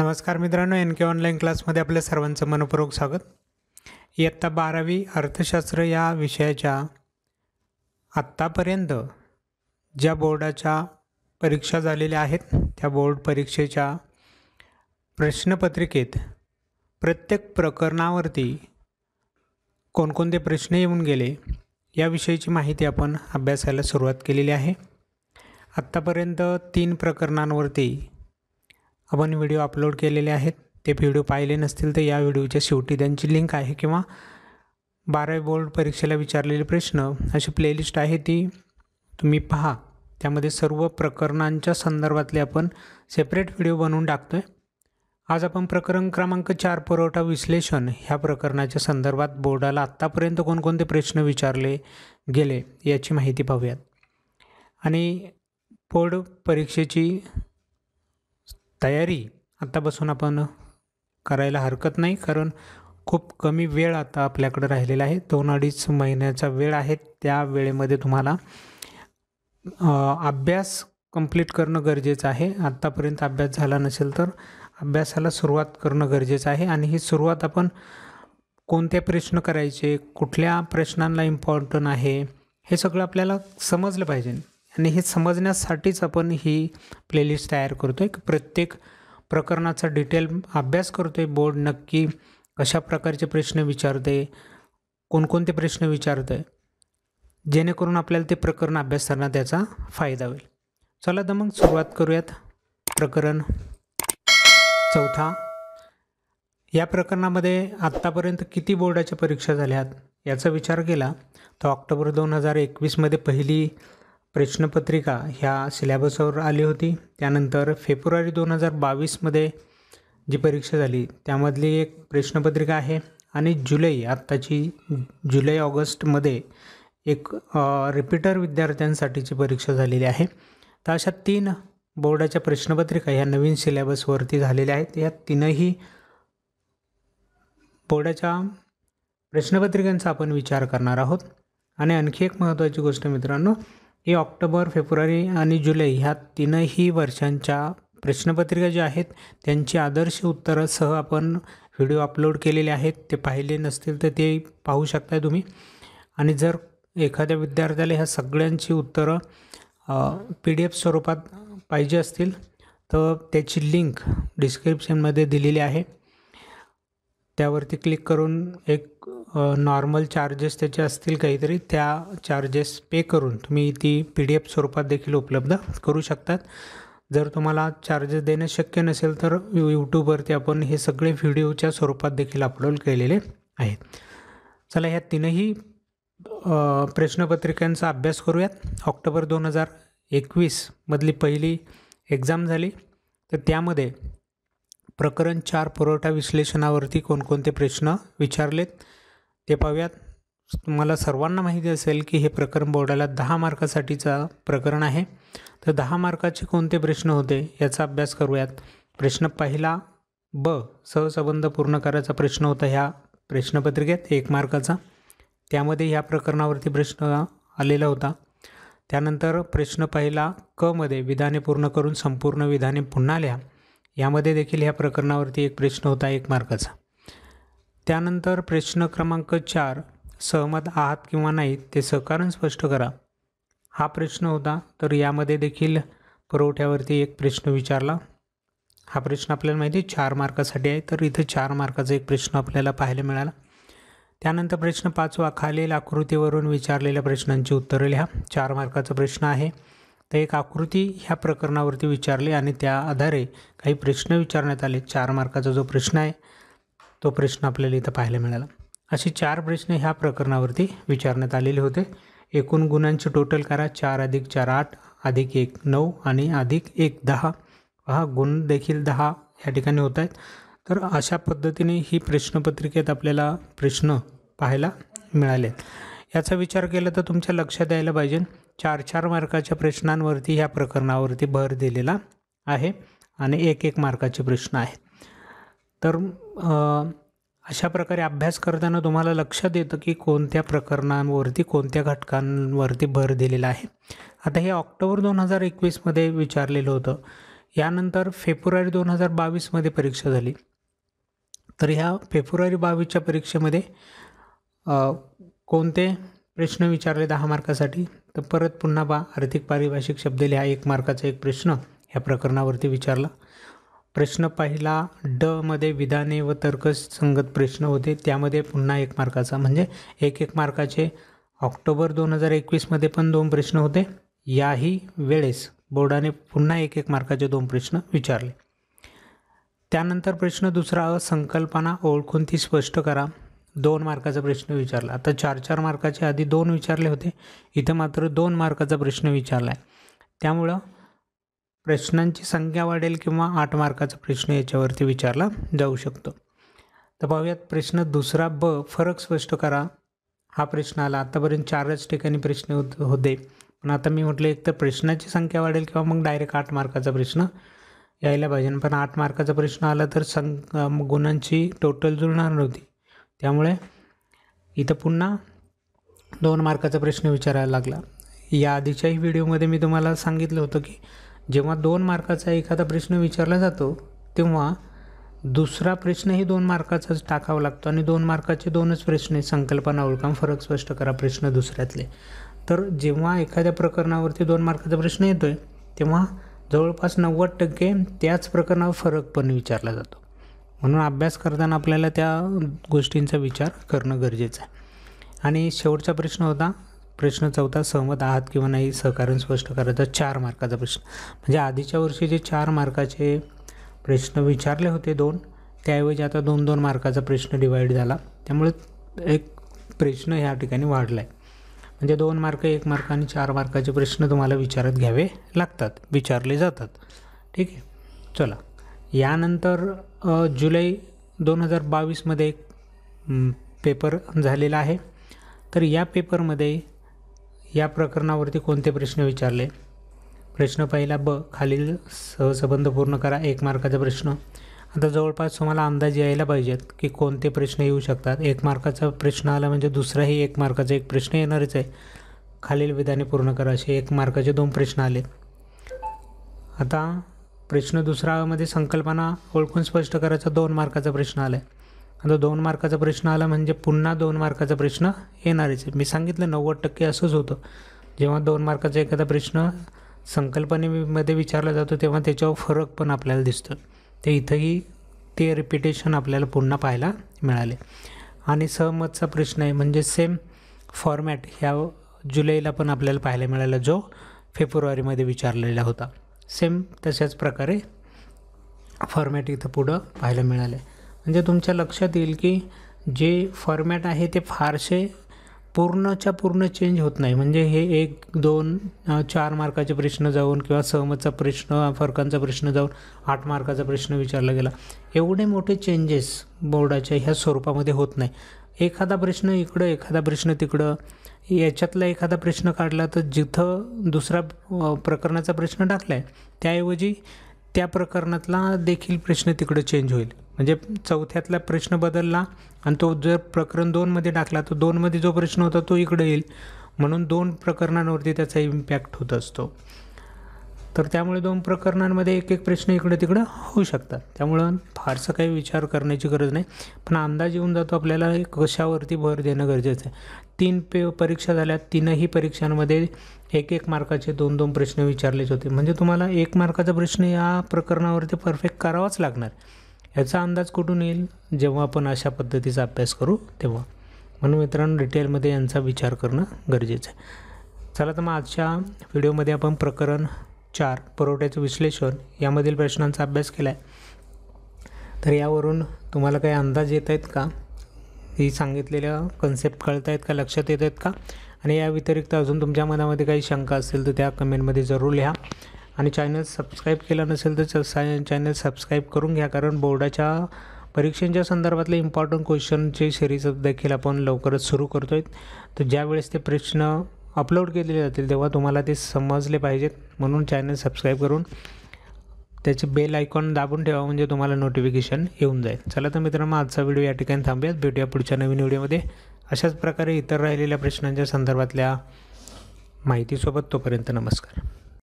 नमस्कार मित्रांनो एन के ऑनलाईन क्लासमध्ये आपल्या सर्वांचं मनपूर्वक स्वागत इयत्ता बारावी अर्थशास्त्र या विषयाच्या आत्तापर्यंत ज्या बोर्डाच्या परीक्षा झालेल्या आहेत त्या बोर्ड परीक्षेच्या प्रश्नपत्रिकेत प्रत्येक प्रकरणावरती कोणकोणते प्रश्न येऊन गेले याविषयीची माहिती आपण अभ्यासायला सुरुवात केलेली आहे आत्तापर्यंत तीन प्रकरणांवरती आपण व्हिडिओ अपलोड केलेले आहेत ते व्हिडिओ पाहिले नसतील तर या व्हिडिओच्या शेवटी त्यांची लिंक आहे किंवा बारावी बोर्ड परीक्षेला विचारलेले प्रश्न अशी प्लेलिस्ट आहे ती तुम्ही पहा त्यामध्ये सर्व प्रकरणांच्या संदर्भातले आपण सेपरेट व्हिडिओ बनवून टाकतो आहे आज आपण प्रकरण क्रमांक चार पुरवठा विश्लेषण ह्या प्रकरणाच्या संदर्भात बोर्डाला आत्तापर्यंत कोणकोणते प्रश्न विचारले गेले याची माहिती पाहूयात आणि बोर्ड परीक्षेची तयारी आत्तापासून आपण करायला हरकत नाही कारण खूप कमी वेळ आता आपल्याकडे राहिलेला आहे दोन अडीच महिन्याचा वेळ आहे त्या वेळेमध्ये तुम्हाला अभ्यास कंप्लीट करणं गरजेचं आहे आत्तापर्यंत अभ्यास झाला नसेल तर अभ्यासाला सुरुवात करणं गरजेचं आहे आणि ही सुरुवात आपण कोणते प्रश्न करायचे कुठल्या प्रश्नांना इम्पॉर्टंट आहे हे सगळं आपल्याला समजलं पाहिजे आणि हे समजण्यासाठीच आपण ही प्लेलिस्ट तयार करतो आहे की प्रत्येक प्रकरणाचा डिटेल अभ्यास करतो आहे बोर्ड नक्की कशा प्रकारचे प्रश्न विचारते कोणकोणते प्रश्न विचारतं आहे जेणेकरून आपल्याला ते प्रकरण अभ्यास अभ्यासताना त्याचा फायदा होईल चला तर मग सुरुवात करूयात प्रकरण चौथा या प्रकरणामध्ये आत्तापर्यंत किती बोर्डाच्या परीक्षा झाल्यात याचा विचार केला तर ऑक्टोबर दोन हजार एकवीसमध्ये पहिली प्रश्नपत्रिका ह्या सिलॅबसवर आली होती त्यानंतर फेब्रुवारी दोन हजार बावीसमध्ये जी परीक्षा झाली त्यामधली एक प्रश्नपत्रिका आहे आणि जुलै आत्ताची जुलै ऑगस्टमध्ये एक रिपीटर विद्यार्थ्यांसाठीची परीक्षा झालेली आहे तर अशा तीन बोर्डाच्या प्रश्नपत्रिका ह्या नवीन सिलेबसवरती झालेल्या आहेत या तीनही बोर्डाच्या प्रश्नपत्रिकांचा आपण विचार करणार आहोत आणि आणखी एक महत्त्वाची गोष्ट मित्रांनो हे ऑक्टोबर फेब्रुवारी आणि जुलै ह्या तीनही वर्षांच्या प्रश्नपत्रिका ज्या आहेत त्यांची आदर्श उत्तरासह आपण व्हिडिओ अपलोड केलेले आहेत ते पाहिले नसतील तर ते पाहू शकता तुम्ही आणि जर एखाद्या विद्यार्थ्याला ह्या सगळ्यांची उत्तरं पी डी एफ स्वरूपात पाहिजे असतील तर त्याची लिंक डिस्क्रिप्शनमध्ये दिलेली आहे त्यावरती क्लिक करून एक नॉर्मल चार्जेस त्याचे असतील काहीतरी त्या चार्जेस पे करून तुम्ही ती पी डी एफ स्वरूपात देखील उपलब्ध करू शकतात जर तुम्हाला चार्जेस देणं शक्य नसेल तर यूट्यूबवरती आपण हे सगळे व्हिडिओच्या स्वरूपात देखील अपलोड केलेले आहेत चला ह्या तीनही प्रश्नपत्रिकांचा अभ्यास करूयात ऑक्टोबर दोन हजार एकवीसमधली पहिली एक्झाम झाली तर त्यामध्ये प्रकरण चार पुरवठा विश्लेषणावरती कोणकोणते प्रश्न विचारलेत ते पाहूयात तुम्हाला सर्वांना माहिती असेल की हे प्रकरण बोर्डाला दहा मार्कासाठीचा प्रकरण आहे तर दहा मार्काचे कोणते प्रश्न होते याचा अभ्यास करूयात प्रश्न पहिला ब सहसंबंध पूर्ण करायचा प्रश्न होता ह्या प्रश्नपत्रिकेत एक मार्काचा त्यामध्ये ह्या प्रकरणावरती प्रश्न आलेला होता त्यानंतर प्रश्न पहिला कमध्ये विधाने पूर्ण करून संपूर्ण विधाने पुन्हा लिहा यामध्ये देखील ह्या प्रकरणावरती एक प्रश्न होता एक मार्काचा त्यानंतर प्रश्न क्रमांक चार सहमत आहात किंवा नाहीत ते सहकारण स्पष्ट करा हा प्रश्न होता तर यामध्ये देखील पुरवठ्यावरती एक प्रश्न विचारला हा प्रश्न आपल्याला माहिती आहे चार मार्कासाठी आहे तर इथं चार मार्काचा एक प्रश्न आपल्याला पाहायला मिळाला त्यानंतर प्रश्न पाचवा खालील आकृतीवरून विचारलेल्या प्रश्नांची उत्तरं लिहा चार मार्काचा प्रश्न आहे तर एक आकृती ह्या प्रकरणावरती विचारली आणि त्या आधारे काही प्रश्न विचारण्यात आले चार मार्काचा जो प्रश्न आहे तो प्रश्न आपल्याला इथं पाहायला मिळाला असे चार प्रश्न ह्या प्रकरणावरती विचारण्यात आलेले होते एकूण गुणांची टोटल करा चार अधिक चार आठ अधिक एक नऊ आणि अधिक एक दहा हा गुण देखील दहा या ठिकाणी होत आहेत तर अशा पद्धतीने ही प्रश्नपत्रिकेत आपल्याला प्रश्न पाहायला मिळाले याचा विचार केला तर तुमच्या लक्षात यायला पाहिजे चार चार मार्काच्या प्रश्नांवरती ह्या प्रकरणावरती भर दिलेला आहे आणि एक एक मार्काचे प्रश्न आहेत तर अशा प्रकारे अभ्यास करताना तुम्हाला लक्षात येतं की कोणत्या प्रकरणांवरती कोणत्या घटकांवरती भर दिलेला आहे आता हे ऑक्टोबर दोन हजार एकवीसमध्ये विचारलेलं होतं यानंतर फेब्रुवारी दोन हजार बावीसमध्ये परीक्षा झाली तर ह्या फेब्रुवारी बावीसच्या परीक्षेमध्ये कोणते प्रश्न विचारले दहा मार्कासाठी तर परत पुन्हा बा आर्थिक पारिभाषिक शब्द लिहा एक मार्काचा एक प्रश्न ह्या प्रकरणावरती विचारला प्रश्न पहिला ड मध्ये विधाने व तर्कसंगत प्रश्न होते त्यामध्ये पुन्हा एक मार्काचा म्हणजे एक एक मार्काचे ऑक्टोबर दोन हजार एकवीसमध्ये पण दोन प्रश्न होते याही वेळेस बोर्डाने पुन्हा एक एक मार्काचे दोन प्रश्न विचारले त्यानंतर प्रश्न दुसरा संकल्पना ओळखून ती स्पष्ट करा दोन मार्काचा प्रश्न विचारला आता चार चार मार्काचे आधी दोन विचारले होते इथं मात्र दोन मार्काचा प्रश्न विचारला आहे त्यामुळं प्रश्नांची संख्या वाढेल किंवा आठ मार्काचा प्रश्न याच्यावरती विचारला जाऊ शकतो तर पाहूयात प्रश्न दुसरा ब फरक स्पष्ट करा हा प्रश्न आला आत्तापर्यंत चारच ठिकाणी प्रश्न होत होते पण आता मी म्हटलं एक तर प्रश्नाची संख्या वाढेल किंवा मग डायरेक्ट आठ मार्काचा प्रश्न यायला पाहिजे पण आठ मार्काचा प्रश्न आला तर सं गुणांची टोटल जुळणार नव्हती त्यामुळे इथं पुन्हा दोन मार्काचा प्रश्न विचारायला लागला या आधीच्याही व्हिडिओमध्ये मी तुम्हाला सांगितलं होतं की जेव्हा दोन मार्काचा एखादा प्रश्न विचारला जातो तेव्हा दुसरा प्रश्नही दोन मार्काचाच टाकावा लागतो आणि दोन मार्काचे दोनच प्रश्न संकल्पना ओळखा फरक स्पष्ट करा प्रश्न दुसऱ्यातले तर जेव्हा एखाद्या प्रकरणावरती दोन मार्काचा प्रश्न येतो आहे तेव्हा जवळपास नव्वद टक्के त्याच प्रकरणावर फरक पण विचारला जातो म्हणून अभ्यास करताना आपल्याला त्या गोष्टींचा विचार करणं गरजेचं आहे आणि शेवटचा प्रश्न होता प्रश्न चौथा सहमत आहात किंवा नाही सहकारण स्पष्ट करायचा चार मार्काचा प्रश्न म्हणजे आधीच्या वर्षी जे चार मार्काचे प्रश्न विचारले होते दोन त्याऐवजी आता दोन दोन मार्काचा प्रश्न डिवाईड झाला त्यामुळे एक प्रश्न ह्या ठिकाणी वाढला आहे म्हणजे दोन मार्क एक मार्क आणि चार मार्काचे प्रश्न तुम्हाला विचारत घ्यावे लागतात विचारले जातात ठीक आहे चला यानंतर जुलै दोन हजार बावीसमध्ये एक पेपर झालेला आहे तर या पेपरमध्ये या प्रकरणावरती कोणते प्रश्न विचारले प्रश्न पहिला ब खालील सहसंबंध पूर्ण करा एक मार्काचा प्रश्न आता जवळपास तुम्हाला अंदाज यायला पाहिजेत की कोणते प्रश्न येऊ शकतात एक मार्काचा प्रश्न आला म्हणजे दुसराही एक मार्काचा एक प्रश्न येणारच आहे खालील विधाने पूर्ण करा असे एक मार्काचे दोन प्रश्न आले आता प्रश्न दुसरामध्ये संकल्पना ओळखून स्पष्ट करायचा दोन मार्काचा प्रश्न आला आहे आता दोन मार्काचा प्रश्न आला म्हणजे पुन्हा दोन मार्काचा प्रश्न येणारच मी सांगितलं नव्वद टक्के असंच होतं जेव्हा दोन मार्काचा एखादा प्रश्न संकल्पनेमध्ये विचारला जातो तेव्हा त्याच्यावर फरक पण आपल्याला दिसतो ते इथंही ते रिपिटेशन आपल्याला पुन्हा पाहायला मिळाले आणि सहमतचा प्रश्न आहे म्हणजे सेम फॉर्मॅट ह्या जुलैला पण आपल्याला पाहायला मिळाला जो फेब्रुवारीमध्ये विचारलेला होता सेम तशाच प्रकारे फॉर्मॅट इथं पुढं पाहायला मिळालं आहे म्हणजे तुमच्या लक्षात येईल की जे फॉर्मॅट आहे ते फारसे पूर्णच्या पूर्ण चेंज होत नाही म्हणजे हे एक दोन चार मार्काचे प्रश्न जाऊन किंवा सहमतचा प्रश्न फरकांचा प्रश्न जाऊन आठ मार्काचा प्रश्न विचारला गेला एवढे मोठे चेंजेस बोर्डाच्या ह्या स्वरूपामध्ये होत नाही एखादा प्रश्न इकडं एखादा प्रश्न तिकडं याच्यातला एखादा प्रश्न काढला तर जिथं दुसरा प्रकरणाचा प्रश्न टाकला आहे त्याऐवजी त्या प्रकरणातला देखील प्रश्न तिकडं चेंज होईल म्हणजे चौथ्यातला प्रश्न बदलला आणि तो जर प्रकरण दोनमध्ये टाकला तर दोनमध्ये जो प्रश्न होता तो इकडे येईल म्हणून दोन प्रकरणांवरती त्याचा इम्पॅक्ट होत असतो तर त्यामुळे दोन प्रकरणांमध्ये एक एक प्रश्न इकडे तिकडं होऊ शकतात त्यामुळं फारसं काही विचार करण्याची गरज नाही पण अंदाज येऊन जातो आपल्याला कशावरती भर देणं गरजेचं आहे तीन पे परीक्षा झाल्या तीनही परीक्षांमध्ये एक एक मार्काचे दोन दोन प्रश्न विचारलेच होते म्हणजे तुम्हाला एक मार्काचा प्रश्न या प्रकरणावरती परफेक्ट करावाच लागणार याचा अंदाज कुठून येईल जेव्हा आपण अशा पद्धतीचा अभ्यास करू तेव्हा म्हणून मित्रांनो डिटेलमध्ये यांचा विचार करणं गरजेचं आहे चला तर मग आजच्या व्हिडिओमध्ये आपण प्रकरण चार पुरवठ्याचं विश्लेषण यामधील प्रश्नांचा अभ्यास केला आहे तर यावरून तुम्हाला काही अंदाज येत आहेत का ही सांगितलेल्या कन्सेप्ट कळत आहेत का लक्षात येत आहेत का आणि या व्यतिरिक्त अजून तुमच्या मनामध्ये काही शंका असेल तर त्या कमेंटमध्ये जरूर लिहा आणि चॅनल सबस्क्राईब केला नसेल तर चॅनल सबस्क्राईब करून घ्या कारण बोर्डाच्या परीक्षेच्या संदर्भातले इम्पॉर्टंट क्वेश्चनचे सिरीज देखील आपण लवकरच सुरू करतो आहे तर ज्यावेळेस ते प्रश्न अपलोड केलेले जातील तेव्हा तुम्हाला ते समजले पाहिजेत म्हणून चॅनल सबस्क्राईब करून त्याचे बेल आयकॉन दाबून ठेवा म्हणजे तुम्हाला नोटिफिकेशन येऊन जाईल चला तर मित्रांनो आजचा व्हिडिओ या ठिकाणी थांबूयात भेटूया पुढच्या नवीन व्हिडिओमध्ये अशाच प्रकारे इतर राहिलेल्या प्रश्नांच्या संदर्भातल्या माहितीसोबत तोपर्यंत नमस्कार